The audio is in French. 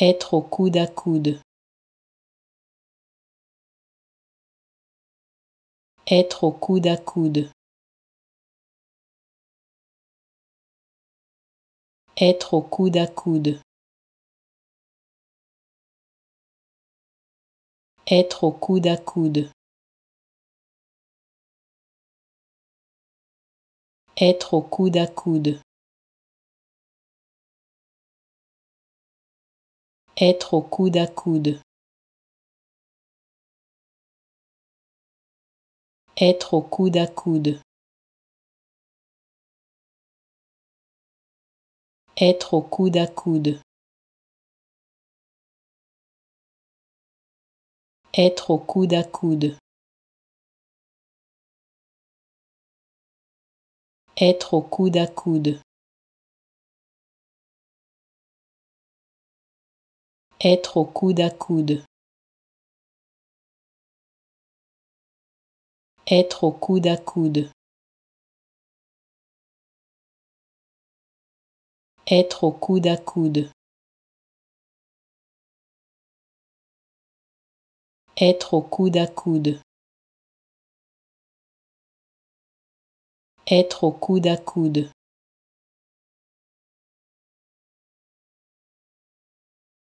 Être au coude à coude. Être au coude à coude. Être au coude à coude. Être au coude à coude. Être au coude à coude. Être au coude à coude. Être au coude à coude. Être au coude à coude. Être au coude à coude. Être au coude à coude. Être au coude à coude. Être au coude à coude. Être au coude à coude. Être au coude à coude. Être au coude à coude.